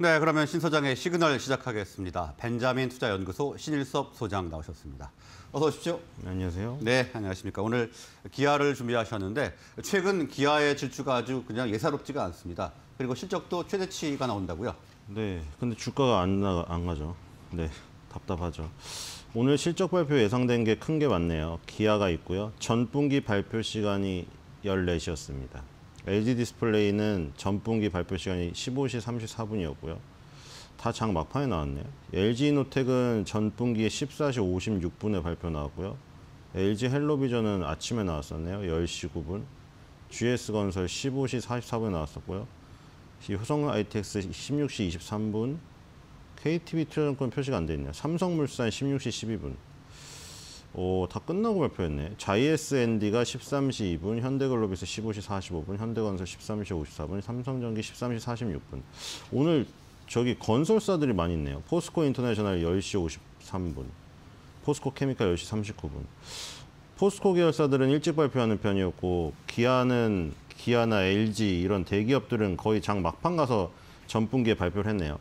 네, 그러면 신 소장의 시그널 시작하겠습니다. 벤자민 투자연구소 신일섭 소장 나오셨습니다. 어서 오십시오. 네, 안녕하세요. 네, 안녕하십니까. 오늘 기아를 준비하셨는데 최근 기아의 질주가 아주 그냥 예사롭지가 않습니다. 그리고 실적도 최대치가 나온다고요. 네, 근데 주가가 안, 나가, 안 가죠. 네, 답답하죠. 오늘 실적 발표 예상된 게 큰게 게 많네요. 기아가 있고요. 전분기 발표 시간이 14시였습니다. LG 디스플레이는 전분기 발표 시간이 15시 34분이었고요. 다장 막판에 나왔네요. LG 노텍은 전분기에 14시 56분에 발표 나왔고요. LG 헬로비전은 아침에 나왔었네요. 10시 9분. GS건설 15시 44분에 나왔었고요. 효성 ITX 16시 23분. KTB 투자증권 표시가 안돼 있네요. 삼성물산 16시 12분. 오, 다 끝나고 발표했네. JSND가 13시 2분, 현대글로비스 15시 45분, 현대건설 13시 54분, 삼성전기 13시 46분. 오늘 저기 건설사들이 많이 있네요. 포스코 인터내셔널 10시 53분, 포스코 케미칼 10시 39분. 포스코 계열사들은 일찍 발표하는 편이었고 기아는 기아나 LG 이런 대기업들은 거의 장 막판 가서 전분기에 발표를 했네요.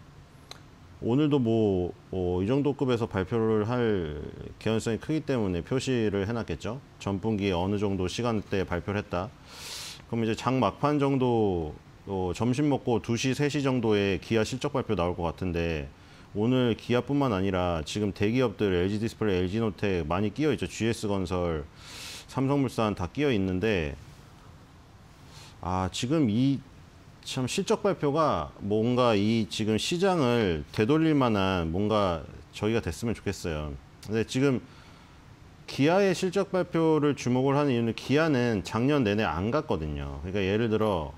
오늘도 뭐, 어, 이 정도 급에서 발표를 할 개연성이 크기 때문에 표시를 해놨겠죠. 전분기 어느 정도 시간대에 발표를 했다. 그럼 이제 장 막판 정도, 어, 점심 먹고 2시, 3시 정도에 기아 실적 발표 나올 것 같은데, 오늘 기아뿐만 아니라 지금 대기업들 LG 디스플레이, LG 노텍 많이 끼어 있죠. GS 건설, 삼성물산 다 끼어 있는데, 아, 지금 이참 실적 발표가 뭔가 이 지금 시장을 되돌릴 만한 뭔가 저희가 됐으면 좋겠어요. 근데 지금 기아의 실적 발표를 주목을 하는 이유는 기아는 작년 내내 안 갔거든요. 그러니까 예를 들어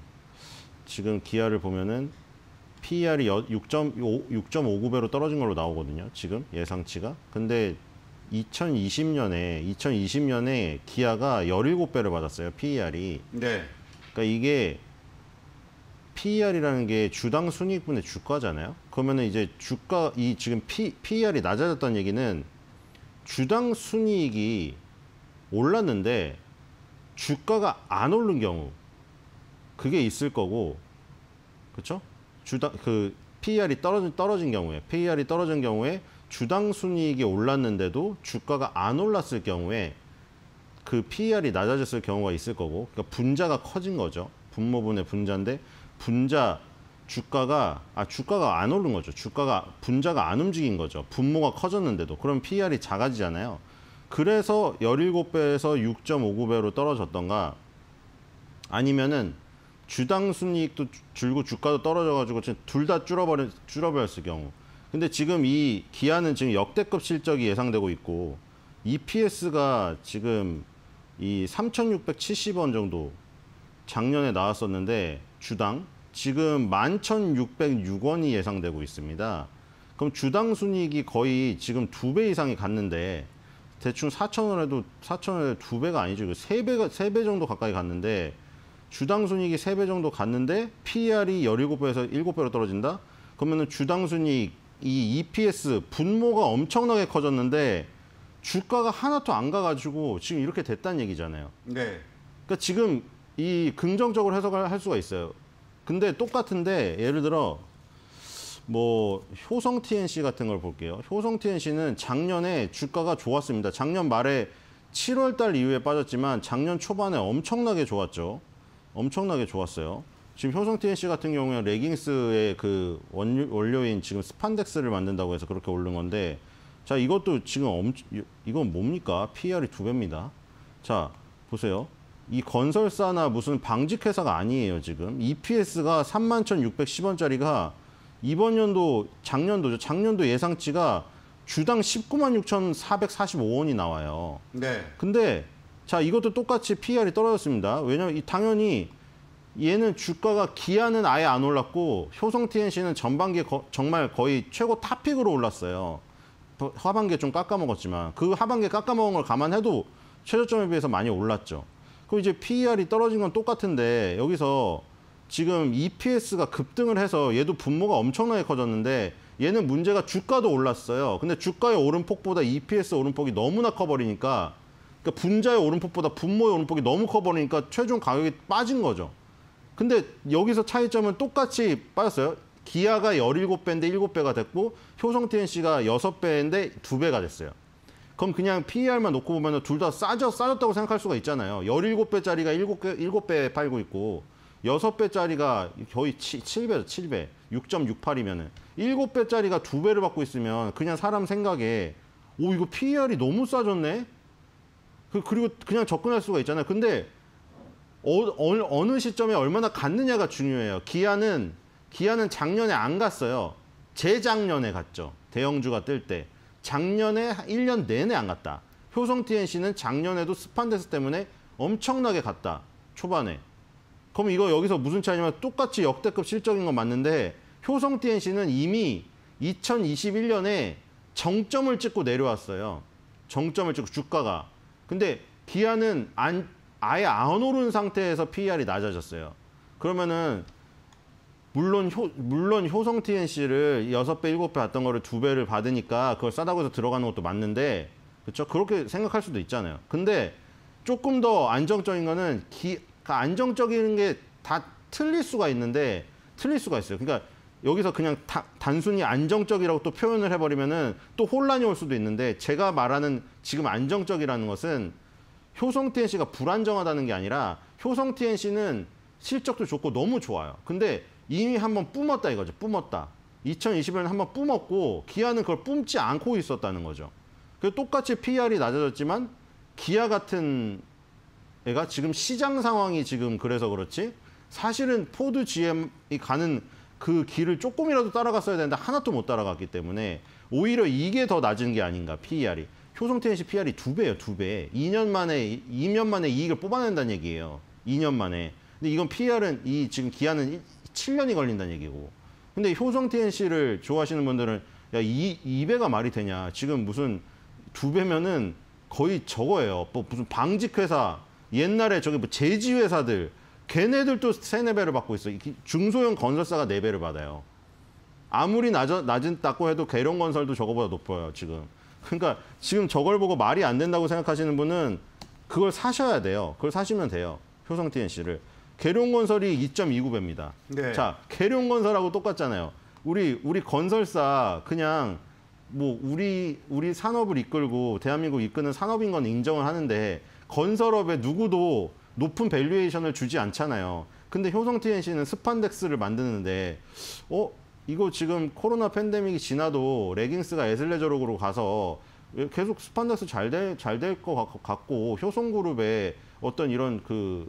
지금 기아를 보면은 PER이 6.59배로 떨어진 걸로 나오거든요. 지금 예상치가. 근데 2020년에 2020년에 기아가 17배를 받았어요. PER이. 네. 그러니까 이게 PER이라는 게 주당 순이익분의 주가잖아요. 그러면은 이제 주가 이 지금 P, PER이 낮아졌다는 얘기는 주당 순이익이 올랐는데 주가가 안 오른 경우 그게 있을 거고 그렇죠? 주당 그 PER이 떨어진 떨어진 경우에 PER이 떨어진 경우에 주당 순이익이 올랐는데도 주가가 안 올랐을 경우에 그 PER이 낮아졌을 경우가 있을 거고 그러니까 분자가 커진 거죠. 분모분의 분자인데 분자 주가가 아 주가가 안 오른 거죠. 주가가 분자가 안 움직인 거죠. 분모가 커졌는데도 그럼 PER이 작아지잖아요. 그래서 17배에서 6.59배로 떨어졌던가 아니면은 주당 순이익도 줄고 주가도 떨어져가지고 둘 다 줄어버려 줄어버렸을 경우. 근데 지금 이 기아는 지금 역대급 실적이 예상되고 있고 EPS가 지금 이 3,670원 정도 작년에 나왔었는데 주당 지금 11,606원이 예상되고 있습니다. 그럼 주당 순이익이 거의 지금 두 배 이상이 갔는데 대충 4,000원 에도 4,000원에 두 배가 아니죠. 이거 세 배가 세 배 정도 가까이 갔는데 주당 순이익이 세 배 정도 갔는데 PER이 17배에서 7배로 떨어진다. 그러면은 주당 순이익 이 EPS 분모가 엄청나게 커졌는데 주가가 하나도 안 가가지고 지금 이렇게 됐다는 얘기잖아요. 네. 그러니까 지금 이 긍정적으로 해석을 할 수가 있어요. 근데 똑같은데 예를 들어 뭐 효성 TNC 같은 걸 볼게요. 효성 TNC는 작년에 주가가 좋았습니다. 작년 말에 7월 달 이후에 빠졌지만 작년 초반에 엄청나게 좋았죠. 엄청나게 좋았어요. 지금 효성 TNC 같은 경우에 레깅스의 그 원료, 원료인 지금 스판덱스를 만든다고 해서 그렇게 오른 건데 자 이것도 지금 엄 이건 뭡니까? p r 이두 배입니다. 자 보세요. 이 건설사나 무슨 방직 회사가 아니에요 지금 EPS가 31,610원짜리가 이번 연도 작년도죠 작년도 예상치가 주당 19만 6,445원이 나와요. 네. 근데 자 이것도 똑같이 PER이 떨어졌습니다. 왜냐하면 당연히 얘는 주가가 기아는 아예 안 올랐고 효성 TNC는 전반기에 거, 정말 거의 최고 탑픽으로 올랐어요. 하반기에 좀 깎아먹었지만 그 하반기에 깎아먹은 걸 감안해도 최저점에 비해서 많이 올랐죠. 그 이제 PER이 떨어진 건 똑같은데 여기서 지금 EPS가 급등을 해서 얘도 분모가 엄청나게 커졌는데 얘는 문제가 주가도 올랐어요. 근데 주가의 오름폭보다 EPS 오름폭이 너무나 커버리니까 그러니까 분자의 오름폭보다 분모의 오름폭이 너무 커버리니까 최종 가격이 빠진 거죠. 근데 여기서 차이점은 똑같이 빠졌어요. 기아가 17배인데 7배가 됐고 효성 TNC가 6배인데 2배가 됐어요. 그럼 그냥 PER만 놓고 보면 둘다 싸져, 싸졌다고 생각할 수가 있잖아요. 17배짜리가 7개, 7배 팔고 있고 6배짜리가 거의 7배죠, 7배. 6.68이면은. 7배짜리가 2배를 받고 있으면 그냥 사람 생각에 오, 이거 PER이 너무 싸졌네? 그, 그리고 그냥 접근할 수가 있잖아요. 근데 어, 어, 어느 시점에 얼마나 갔느냐가 중요해요. 기아는, 기아는 작년에 안 갔어요. 재작년에 갔죠. 대형주가 뜰 때. 작년에 1년 내내 안 갔다. 효성 TNC는 작년에도 스판데스 때문에 엄청나게 갔다. 초반에. 그럼 이거 여기서 무슨 차이냐면 똑같이 역대급 실적인 건 맞는데 효성 TNC는 이미 2021년에 정점을 찍고 내려왔어요. 정점을 찍고 주가가. 근데 기아는 안, 아예 안 오른 상태에서 PER이 낮아졌어요. 그러면은 물론 효, 물론 효성 TNC를 6배, 7배 받던 거를 2배를 받으니까 그걸 싸다고 해서 들어가는 것도 맞는데 그렇죠? 그렇게 생각할 수도 있잖아요. 근데 조금 더 안정적인 거는 기, 그러니까 안정적인 게 다 틀릴 수가 있는데 틀릴 수가 있어요. 그러니까 여기서 그냥 다, 단순히 안정적이라고 또 표현을 해버리면은 또 혼란이 올 수도 있는데 제가 말하는 지금 안정적이라는 것은 효성 TNC가 불안정하다는 게 아니라 효성 TNC는 실적도 좋고 너무 좋아요. 근데 이미 한 번 뿜었다 이거죠. 뿜었다. 2020년 에 한 번 뿜었고 기아는 그걸 뿜지 않고 있었다는 거죠. 그 똑같이 PR이 낮아졌지만 기아 같은 애가 지금 시장 상황이 지금 그래서 그렇지 사실은 포드 GM이 가는 그 길을 조금이라도 따라갔어야 되는데 하나도 못 따라갔기 때문에 오히려 이게 더 낮은 게 아닌가 PER이 효성태인 씨 PER이 두 배예요 두배 2년 만에 2년 만에 이익을 뽑아낸다는 얘기예요 2년 만에 근데 이건 PER은 이 지금 기아는 7년이 걸린다는 얘기고. 근데 효성TN c 를 좋아하시는 분들은 야, 이, 2배가 말이 되냐. 지금 무슨 두배면은 거의 저거예요. 뭐 무슨 방직회사, 옛날에 저기 뭐 제지회사들, 걔네들도 3, 4 배를 받고 있어 중소형 건설사가 4배를 받아요. 아무리 낮은, 낮은 닦고 해도 계룡건설도 저거보다 높아요, 지금. 그러니까 지금 저걸 보고 말이 안 된다고 생각하시는 분은 그걸 사셔야 돼요. 그걸 사시면 돼요. 효성 TNC를. 계룡건설이 2.29배입니다. 네. 자, 계룡건설하고 똑같잖아요. 우리 우리 건설사 그냥 뭐 우리 우리 산업을 이끌고 대한민국 이끄는 산업인 건 인정을 하는데 건설업에 누구도 높은 밸류에이션을 주지 않잖아요. 근데 효성 TNC는 스판덱스를 만드는데 어 이거 지금 코로나 팬데믹이 지나도 레깅스가 에슬레저룩으로 가서 계속 스판덱스 잘될잘될 것 같고 효성그룹의 어떤 이런 그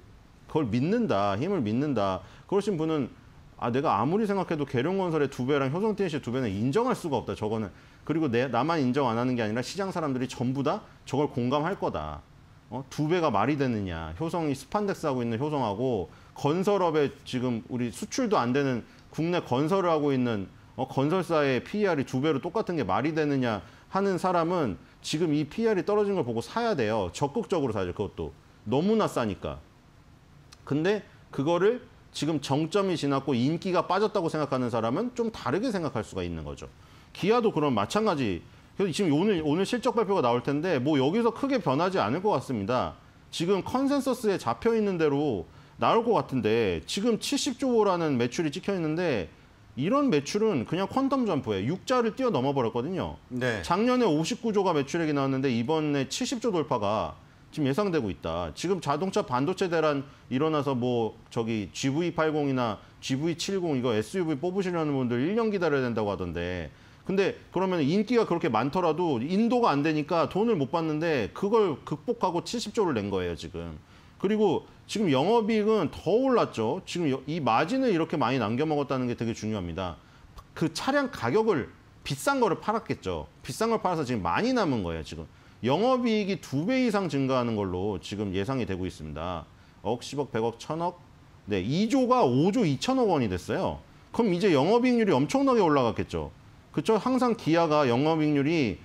그걸 믿는다, 힘을 믿는다. 그러신 분은 아 내가 아무리 생각해도 계룡건설의 두 배랑 효성TNC 두 배는 인정할 수가 없다. 저거는 그리고 내 나만 인정 안 하는 게 아니라 시장 사람들이 전부 다 저걸 공감할 거다. 어? 두 배가 말이 되느냐. 효성이 스판덱스 하고 있는 효성하고 건설업에 지금 우리 수출도 안 되는 국내 건설을 하고 있는 어, 건설사의 PER이 두 배로 똑같은 게 말이 되느냐 하는 사람은 지금 이 PER이 떨어진 걸 보고 사야 돼요. 적극적으로 사죠, 그것도. 너무나 싸니까. 근데 그거를 지금 정점이 지났고 인기가 빠졌다고 생각하는 사람은 좀 다르게 생각할 수가 있는 거죠. 기아도 그런 마찬가지. 그래서 지금 오늘 오늘 실적 발표가 나올 텐데 뭐 여기서 크게 변하지 않을 것 같습니다. 지금 컨센서스에 잡혀 있는 대로 나올 것 같은데 지금 70조 라는 매출이 찍혀 있는데 이런 매출은 그냥 퀀텀 점프에 6자를 뛰어넘어 버렸거든요. 네. 작년에 59조가 매출액이 나왔는데 이번에 70조 돌파가 지금 예상되고 있다. 지금 자동차 반도체 대란 일어나서 뭐 저기 GV80이나 GV70 이거 SUV 뽑으시려는 분들 1년 기다려야 된다고 하던데 근데 그러면 인기가 그렇게 많더라도 인도가 안 되니까 돈을 못 받는데 그걸 극복하고 70조를 낸 거예요, 지금. 그리고 지금 영업이익은 더 올랐죠. 지금 이 마진을 이렇게 많이 남겨 먹었다는 게 되게 중요합니다. 그 차량 가격을 비싼 거를 팔았겠죠. 비싼 걸 팔아서 지금 많이 남은 거예요, 지금. 영업이익이 두 배 이상 증가하는 걸로 지금 예상이 되고 있습니다. 억, 10억, 100억, 1000억. 네, 2조가 5조 2천억 원이 됐어요. 그럼 이제 영업이익률이 엄청나게 올라갔겠죠. 그쵸? 항상 기아가 영업이익률이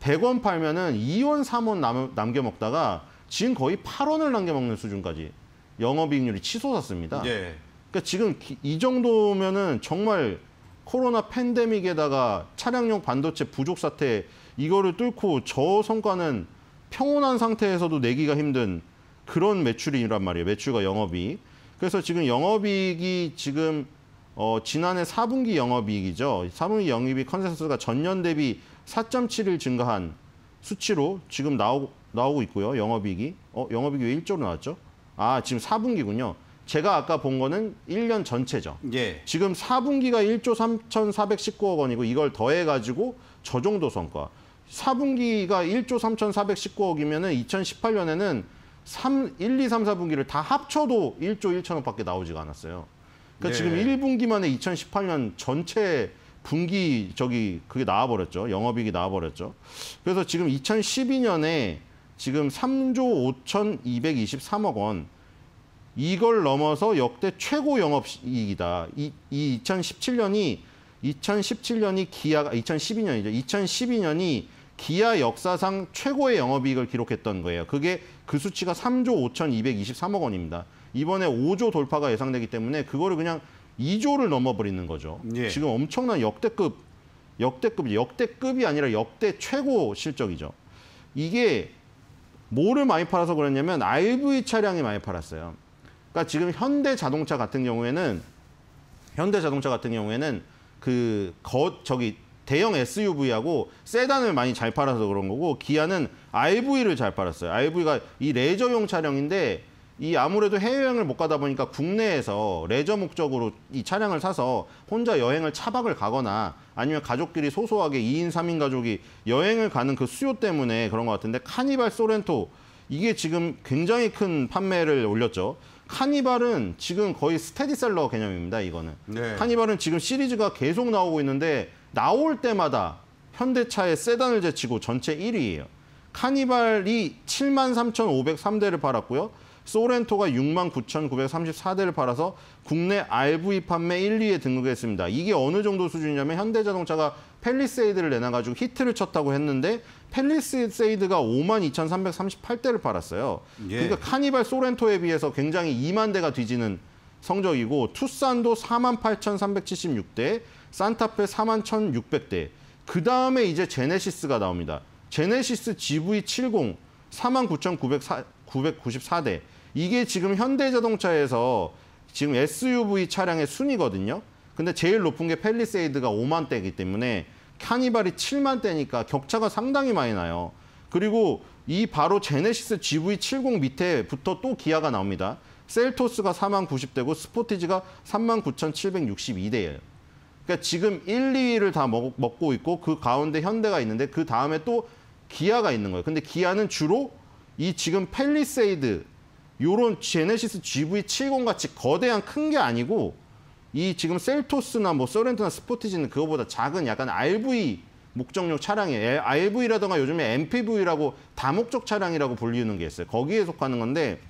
100원 팔면은 2원, 3원 남, 남겨 먹다가 지금 거의 8원을 남겨 먹는 수준까지 영업이익률이 치솟았습니다. 예. 그러니까 지금 이 정도면은 정말 코로나 팬데믹에다가 차량용 반도체 부족 사태 이거를 뚫고 저 성과는 평온한 상태에서도 내기가 힘든 그런 매출이란 말이에요. 매출과 영업이 그래서 지금 영업이익이 지금 어, 지난해 4분기 영업이익이죠. 4분기 영업이익 컨센서스가 전년 대비 4 7을 증가한 수치로 지금 나오, 나오고 있고요. 영업이익이. 어, 영업이익이 왜 1조로 나왔죠? 아, 지금 4분기군요. 제가 아까 본 거는 1년 전체죠. 예. 지금 4분기가 1조 3,419억 원이고 이걸 더해가지고 저 정도 성과. 4분기가 1조 3,419억이면은 2018년에는 3, 1, 2, 3, 4분기를 다 합쳐도 1조 1천억밖에 나오지가 않았어요. 그러니까 네. 지금 1분기만에 2018년 전체 분기 저기 그게 나와버렸죠. 영업이익이 나와버렸죠. 그래서 지금 2012년에 지금 3조 5,223억 원 이걸 넘어서 역대 최고 영업이익이다. 이, 이 2017년이 2017년이 기아가 2012년이죠. 아, 2012년이 기아 역사상 최고의 영업이익을 기록했던 거예요. 그게 그 수치가 3조 5,223억 원입니다. 이번에 5조 돌파가 예상되기 때문에 그거를 그냥 2조를 넘어버리는 거죠. 예. 지금 엄청난 역대급, 역대급, 역대급이 아니라 역대 최고 실적이죠. 이게 뭐를 많이 팔아서 그랬냐면 RV 차량이 많이 팔았어요. 그러니까 지금 현대 자동차 같은 경우에는 현대 자동차 같은 경우에는 그거 저기 대형 SUV하고 세단을 많이 잘 팔아서 그런 거고 기아는 RV를 잘 팔았어요. RV가 이 레저용 차량인데 이 아무래도 해외여행을 못 가다 보니까 국내에서 레저 목적으로 이 차량을 사서 혼자 여행을 차박을 가거나 아니면 가족끼리 소소하게 2인 3인 가족이 여행을 가는 그 수요 때문에 그런 것 같은데 카니발 소렌토 이게 지금 굉장히 큰 판매를 올렸죠. 카니발은 지금 거의 스테디셀러 개념입니다. 이거는 네. 카니발은 지금 시리즈가 계속 나오고 있는데 나올 때마다 현대차의 세단을 제치고 전체 1위예요. 카니발이 73,503대를 팔았고요. 소렌토가 69,934대를 팔아서 국내 RV 판매 1, 위에 등극했습니다. 이게 어느 정도 수준이냐면 현대자동차가 펠리세이드를 내놔가지고 히트를 쳤다고 했는데 펠리세이드가 52,338대를 팔았어요. 예. 그러니까 카니발 소렌토에 비해서 굉장히 2만 대가 뒤지는 성적이고 투싼도 48,376대, 산타페 41,600대. 그다음에 이제 제네시스가 나옵니다. 제네시스 GV70 49,994대. 이게 지금 현대자동차에서 지금 SUV 차량의 순위거든요. 근데 제일 높은 게 펠리세이드가 5만 대이기 때문에 카니발이 7만 대니까 격차가 상당히 많이 나요. 그리고 이 바로 제네시스 GV70 밑에부터 또 기아가 나옵니다. 셀토스가 4만 90대고 스포티지가 3만 9,762대예요. 그러니까 지금 1, 2위를 다 먹, 먹고 있고 그 가운데 현대가 있는데 그 다음에 또 기아가 있는 거예요. 근데 기아는 주로 이 지금 펠리세이드 요런 제네시스 GV70 같이 거대한 큰 게 아니고 이 지금 셀토스나 뭐 소렌토나 스포티지는 그거보다 작은 약간 RV 목적용 차량이에요. RV라던가 요즘에 MPV라고 다목적 차량이라고 불리우는 게 있어요. 거기에 속하는 건데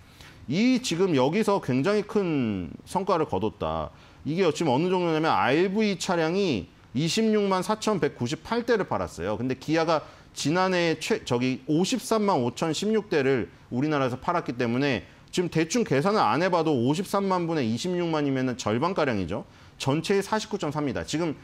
이 지금 여기서 굉장히 큰 성과를 거뒀다. 이게 지금 어느 정도냐면 RV 차량이 26만 4,198대를 팔았어요. 근데 기아가 지난해 최, 저기 53만 5,016대를 우리나라에서 팔았기 때문에 지금 대충 계산을 안 해봐도 53만 분의 26만이면 절반가량이죠. 전체의 49.3입니다. 지금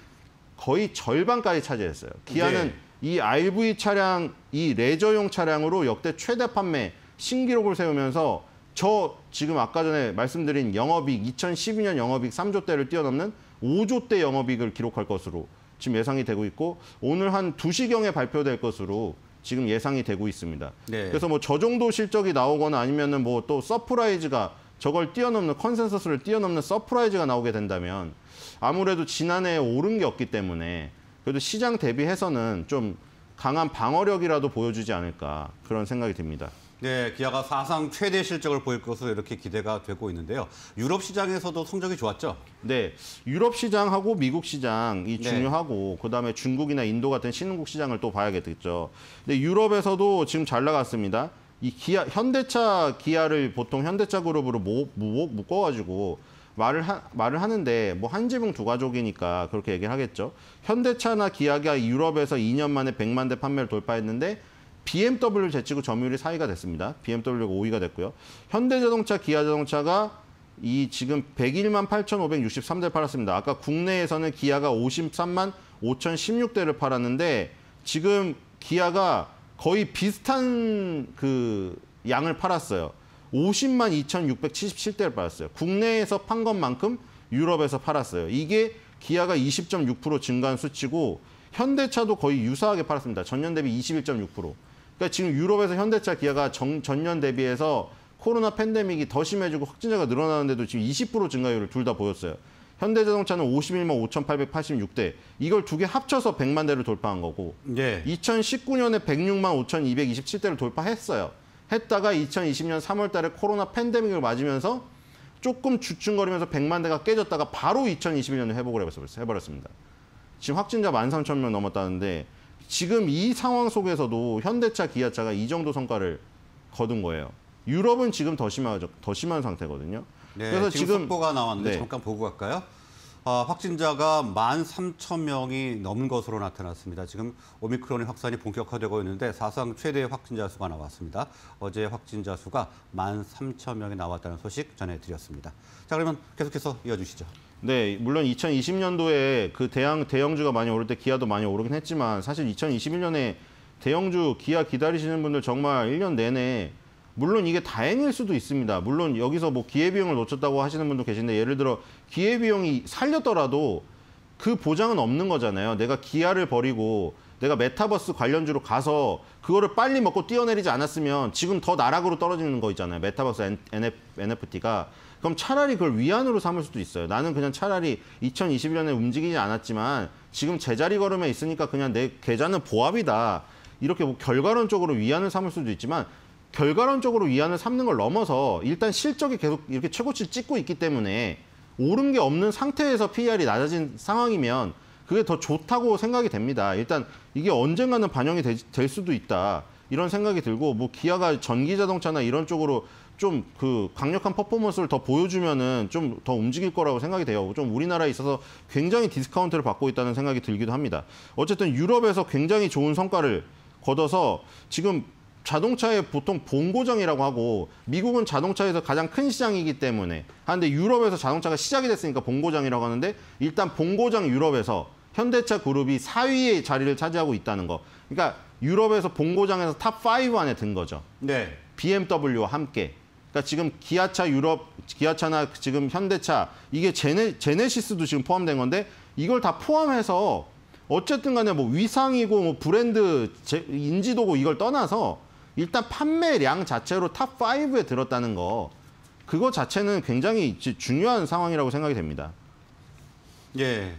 거의 절반까지 차지했어요. 기아는 네. 이 RV 차량, 이 레저용 차량으로 역대 최대 판매 신기록을 세우면서 저 지금 아까 전에 말씀드린 영업이익 2012년 영업이익 3조대를 뛰어넘는 5조대 영업이익을 기록할 것으로 지금 예상이 되고 있고 오늘 한 2시경에 발표될 것으로 지금 예상이 되고 있습니다. 네. 그래서 뭐 저 정도 실적이 나오거나 아니면은 뭐 또 서프라이즈가 저걸 뛰어넘는 컨센서스를 뛰어넘는 서프라이즈가 나오게 된다면 아무래도 지난해에 오른 게 없기 때문에 그래도 시장 대비해서는 좀 강한 방어력이라도 보여주지 않을까 그런 생각이 듭니다. 네, 기아가 사상 최대 실적을 보일 것으로 이렇게 기대가 되고 있는데요. 유럽 시장에서도 성적이 좋았죠? 네, 유럽 시장하고 미국 시장이 네. 중요하고 네. 그다음에 중국이나 인도 같은 신흥국 시장을 또 봐야겠죠. 근데 유럽에서도 지금 잘 나갔습니다. 이 기아 현대차 기아를 보통 현대차 그룹으로 모, 모, 묶어가지고 말을 하, 말을 하는데 뭐 한 지붕 두 가족이니까 그렇게 얘기를 하겠죠. 현대차나 기아가 유럽에서 2년 만에 100만 대 판매를 돌파했는데 BMW 제치고 점유율이 4위가 됐습니다. BMW가 5위가 됐고요. 현대자동차, 기아자동차가 이 지금 101만 8,563대 를 팔았습니다. 아까 국내에서는 기아가 53만 5,016대를 팔았는데 지금 기아가 거의 비슷한 그 양을 팔았어요. 50만 2,677대를 팔았어요. 국내에서 판 것만큼 유럽에서 팔았어요. 이게 기아가 20.6% 증가한 수치고 현대차도 거의 유사하게 팔았습니다. 전년 대비 21.6%. 그러니까 지금 유럽에서 현대차 기아가 정, 전년 대비해서 코로나 팬데믹이 더 심해지고 확진자가 늘어나는데도 지금 20% 증가율을 둘 다 보였어요. 현대자동차는 51만 5,886대. 이걸 두 개 합쳐서 100만 대를 돌파한 거고. 네. 2019년에 106만 5,227대를 돌파했어요. 했다가 2020년 3월 달에 코로나 팬데믹을 맞으면서 조금 주춤거리면서 100만 대가 깨졌다가 바로 2021년에 회복을 해버렸습니다. 지금 확진자 13,000명 넘었다는데 지금 이 상황 속에서도 현대차, 기아차가 이 정도 성과를 거둔 거예요. 유럽은 지금 더심하더 심한 상태거든요. 네, 그래서 지금, 지금 속보가 나왔는데 네. 잠깐 보고 갈까요? 어, 확진자가 1 3천명이 넘은 것으로 나타났습니다. 지금 오미크론의 확산이 본격화되고 있는데 사상 최대의 확진자 수가 나왔습니다. 어제 확진자 수가 1 3 0명이 나왔다는 소식 전해드렸습니다. 자 그러면 계속해서 이어주시죠. 네, 물론 2020년도에 그 대형 대형주가 많이 오를 때 기아도 많이 오르긴 했지만 사실 2021년에 대형주 기아 기다리시는 분들 정말 1년 내내 물론 이게 다행일 수도 있습니다. 물론 여기서 뭐 기회비용을 놓쳤다고 하시는 분도 계신데 예를 들어 기회비용이 살렸더라도 그 보장은 없는 거잖아요. 내가 기아를 버리고 내가 메타버스 관련주로 가서 그거를 빨리 먹고 뛰어내리지 않았으면 지금 더 나락으로 떨어지는 거 있잖아요. 메타버스 NFT가. 그럼 차라리 그걸 위안으로 삼을 수도 있어요. 나는 그냥 차라리 2021년에 움직이지 않았지만 지금 제자리 걸음에 있으니까 그냥 내 계좌는 보합이다. 이렇게 뭐 결과론적으로 위안을 삼을 수도 있지만 결과론적으로 위안을 삼는 걸 넘어서 일단 실적이 계속 이렇게 최고치를 찍고 있기 때문에 오른 게 없는 상태에서 p r 이 낮아진 상황이면 그게 더 좋다고 생각이 됩니다. 일단 이게 언젠가는 반영이 되, 될 수도 있다. 이런 생각이 들고 뭐 기아가 전기 자동차나 이런 쪽으로 좀 그 강력한 퍼포먼스를 더 보여주면은 좀 더 움직일 거라고 생각이 돼요. 좀 우리나라에 있어서 굉장히 디스카운트를 받고 있다는 생각이 들기도 합니다. 어쨌든 유럽에서 굉장히 좋은 성과를 거둬서 지금 자동차의 보통 본고장이라고 하고 미국은 자동차에서 가장 큰 시장이기 때문에 하는데 아, 유럽에서 자동차가 시작이 됐으니까 본고장이라고 하는데 일단 본고장 유럽에서 현대차 그룹이 4위의 자리를 차지하고 있다는 거. 그러니까 유럽에서 본고장에서 탑5 안에 든 거죠. 네. BMW와 함께. 그러니까 지금 기아차 유럽, 기아차나 지금 현대차 이게 제네, 제네시스도 지금 포함된 건데 이걸 다 포함해서 어쨌든 간에 뭐 위상이고 뭐 브랜드 제, 인지도고 이걸 떠나서 일단 판매량 자체로 탑5에 들었다는 거 그거 자체는 굉장히 중요한 상황이라고 생각이 됩니다. 예.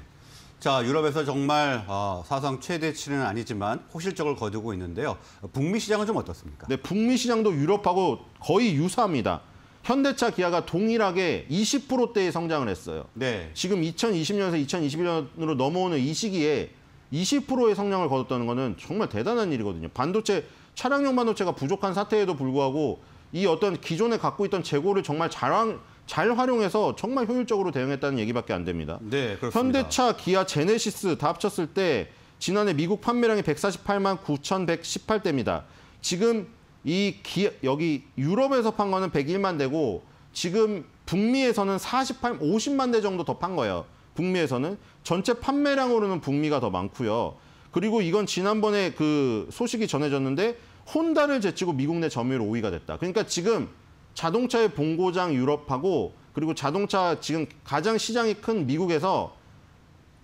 자, 유럽에서 정말 어, 사상 최대치는 아니지만 호실적을 거두고 있는데요. 북미 시장은 좀 어떻습니까? 네, 북미 시장도 유럽하고 거의 유사합니다. 현대차 기아가 동일하게 20%대의 성장을 했어요. 네. 지금 2020년에서 2021년으로 넘어오는 이 시기에 20%의 성장을 거뒀다는 것은 정말 대단한 일이거든요. 반도체 차량용 반도체가 부족한 사태에도 불구하고 이 어떤 기존에 갖고 있던 재고를 정말 잘, 잘 활용해서 정말 효율적으로 대응했다는 얘기밖에 안 됩니다. 네, 그렇습니다. 현대차, 기아, 제네시스 다 합쳤을 때 지난해 미국 판매량이 148만 9,118대입니다. 지금 이 기, 여기 유럽에서 판 거는 101만 대고 지금 북미에서는 48, 50만 대 정도 더 판 거예요. 북미에서는 전체 판매량으로는 북미가 더 많고요. 그리고 이건 지난번에 그 소식이 전해졌는데 혼다를 제치고 미국 내 점유율 5위가 됐다. 그러니까 지금 자동차의 본고장 유럽하고 그리고 자동차 지금 가장 시장이 큰 미국에서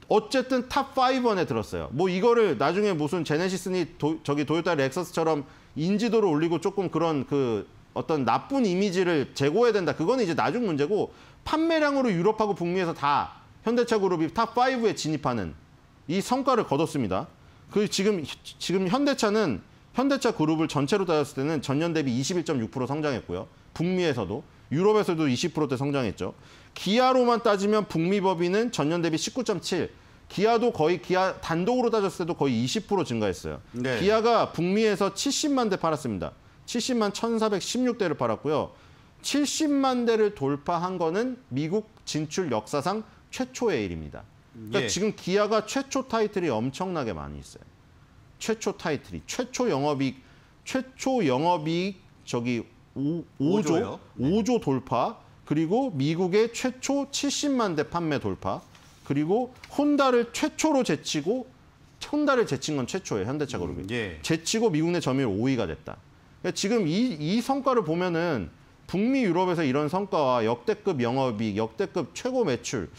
어쨌든 탑5 안에 들었어요. 뭐 이거를 나중에 무슨 제네시스니 도, 저기 도요타 렉서스처럼 인지도를 올리고 조금 그런 그 어떤 나쁜 이미지를 제고해야 된다. 그거는 이제 나중 문제고 판매량으로 유럽하고 북미에서 다 현대차 그룹이 탑5에 진입하는 이 성과를 거뒀습니다. 그 지금 지금 현대차는 현대차 그룹을 전체로 따졌을 때는 전년 대비 21.6% 성장했고요. 북미에서도 유럽에서도 20%대 성장했죠. 기아로만 따지면 북미 법인은 전년 대비 19.7, 기아도 거의 기아 단독으로 따졌을 때도 거의 20% 증가했어요. 네. 기아가 북미에서 70만 대 팔았습니다. 70만 1,416대를 팔았고요. 70만 대를 돌파한 거는 미국 진출 역사상 최초의 일입니다. 그러니까 예. 지금 기아가 최초 타이틀이 엄청나게 많이 있어요. 최초 타이틀이 최초 영업이익 최초 영업이익 저기 5, 5조 5조 네. 돌파 그리고 미국의 최초 70만 대 판매 돌파 그리고 혼다를 최초로 제치고 혼다를 제친 건 최초예요 현대차 그룹이 음, 예. 제치고 미국 내 점유율 5위가 됐다. 그러니까 지금 이, 이 성과를 보면은 북미 유럽에서 이런 성과와 역대급 영업이익, 역대급 최고 매출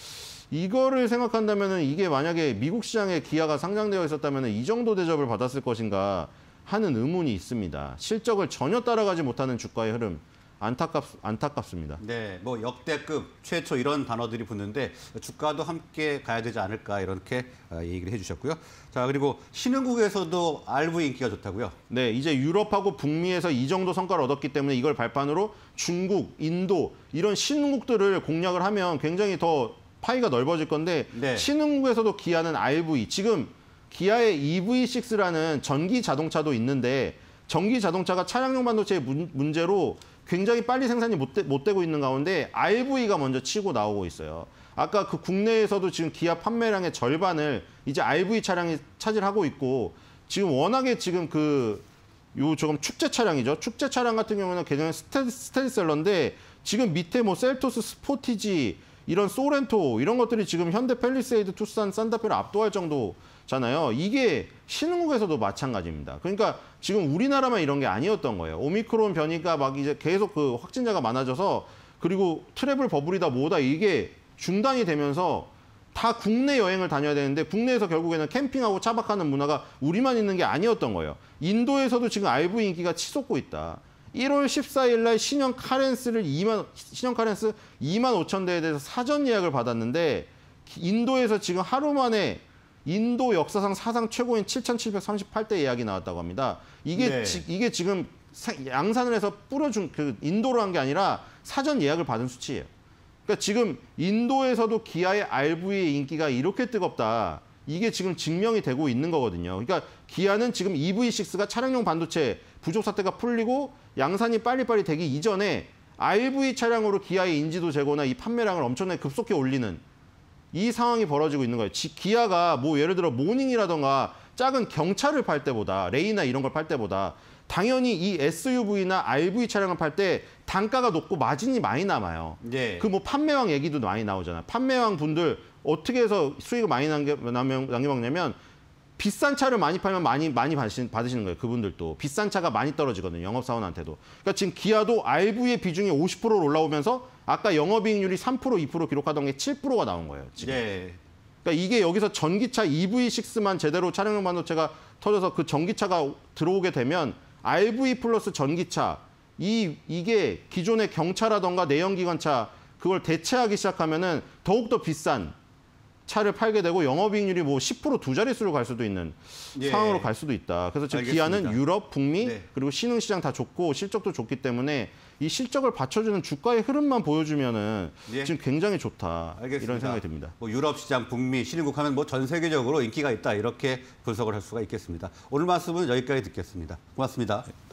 이거를 생각한다면 이게 만약에 미국 시장에 기아가 상장되어 있었다면 이 정도 대접을 받았을 것인가 하는 의문이 있습니다. 실적을 전혀 따라가지 못하는 주가의 흐름 안타깝, 안타깝습니다. 네, 뭐 역대급, 최초 이런 단어들이 붙는데 주가도 함께 가야 되지 않을까 이렇게 어, 얘기를 해주셨고요. 자, 그리고 신흥국에서도 RV 인기가 좋다고요? 네, 이제 유럽하고 북미에서 이 정도 성과를 얻었기 때문에 이걸 발판으로 중국, 인도 이런 신흥국들을 공략을 하면 굉장히 더 파이가 넓어질 건데 네. 신흥국에서도 기아는 RV 지금 기아의 EV6라는 전기 자동차도 있는데 전기 자동차가 차량용 반도체의 문, 제로 굉장히 빨리 생산이 못, 되, 못 되고 있는 가운데 RV가 먼저 치고 나오고 있어요. 아까 그 국내에서도 지금 기아 판매량의 절반을 이제 RV 차량이 차지하고 있고 지금 워낙에 지금 그 요 조금 축제 차량이죠. 축제 차량 같은 경우는 개념 스테, 스테디셀러인데 지금 밑에 뭐 셀토스 스포티지 이런 소렌토 이런 것들이 지금 현대 펠리세이드 투싼 산타페를 압도할 정도잖아요. 이게 신흥국에서도 마찬가지입니다. 그러니까 지금 우리나라만 이런 게 아니었던 거예요. 오미크론 변이가 막 이제 계속 그 확진자가 많아져서 그리고 트래블 버블이다 뭐다 이게 중단이 되면서 다 국내 여행을 다녀야 되는데 국내에서 결국에는 캠핑하고 차박하는 문화가 우리만 있는 게 아니었던 거예요. 인도에서도 지금 RV 인기가 치솟고 있다. 1월 14일 날 신형 카렌스를 2만 신형 카렌스 2만 5천 대에 대해서 사전 예약을 받았는데 인도에서 지금 하루 만에 인도 역사상 사상 최고인 7,738대 예약이 나왔다고 합니다. 이게 네. 지, 이게 지금 양산을 해서 뿌려준 그 인도로 한 게 아니라 사전 예약을 받은 수치예요. 그러니까 지금 인도에서도 기아의 RV의 인기가 이렇게 뜨겁다. 이게 지금 증명이 되고 있는 거거든요. 그러니까 기아는 지금 EV6가 차량용 반도체 부족 사태가 풀리고 양산이 빨리빨리 되기 이전에 RV 차량으로 기아의 인지도 제고나 이 판매량을 엄청나게 급속히 올리는 이 상황이 벌어지고 있는 거예요. 지, 기아가 뭐 예를 들어 모닝이라던가 작은 경차를 팔 때보다 레이나 이런 걸 팔 때보다 당연히 이 SUV나 RV 차량을 팔 때 단가가 높고 마진이 많이 남아요. 예. 그뭐 판매왕 얘기도 많이 나오잖아요. 판매왕 분들 어떻게 해서 수익을 많이 남겨, 남겨먹냐면 비싼 차를 많이 팔면 많이 많이 받으시는 거예요. 그분들도 비싼 차가 많이 떨어지거든요. 영업 사원한테도. 그러니까 지금 기아도 RV의 비중이 50%로 올라오면서 아까 영업이익률이 3% 2% 기록하던 게 7%가 나온 거예요. 지금. 네. 그러니까 이게 여기서 전기차 EV6만 제대로 차량용 반도체가 터져서 그 전기차가 들어오게 되면 RV 플러스 전기차 이 이게 기존의 경차라던가 내연기관차 그걸 대체하기 시작하면은 더욱더 비싼 차를 팔게 되고 영업이익률이 뭐 10%두 자릿수로 갈 수도 있는 예. 상황으로 갈 수도 있다. 그래서 지금 알겠습니다. 기아는 유럽, 북미 네. 그리고 신흥 시장 다 좋고 실적도 좋기 때문에 이 실적을 받쳐주는 주가의 흐름만 보여주면은 예. 지금 굉장히 좋다 알겠습니다. 이런 생각이 듭니다. 뭐 유럽 시장, 북미, 신흥국 하면 뭐 전 세계적으로 인기가 있다 이렇게 분석을 할 수가 있겠습니다. 오늘 말씀은 여기까지 듣겠습니다. 고맙습니다. 네.